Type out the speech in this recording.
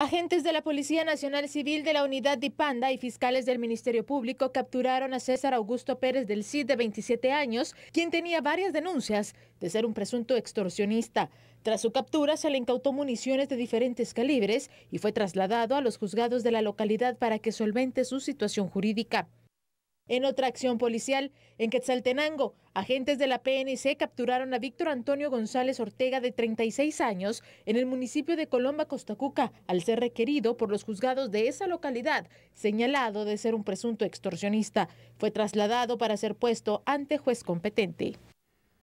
Agentes de la Policía Nacional Civil de la Unidad Panda y fiscales del Ministerio Público capturaron a César Augusto Pérez del CID de 27 años, quien tenía varias denuncias de ser un presunto extorsionista. Tras su captura se le incautó municiones de diferentes calibres y fue trasladado a los juzgados de la localidad para que solvente su situación jurídica. En otra acción policial, en Quetzaltenango, agentes de la PNC capturaron a Víctor Antonio González Ortega, de 36 años, en el municipio de Colomba, Costacuca, al ser requerido por los juzgados de esa localidad, señalado de ser un presunto extorsionista. Fue trasladado para ser puesto ante juez competente.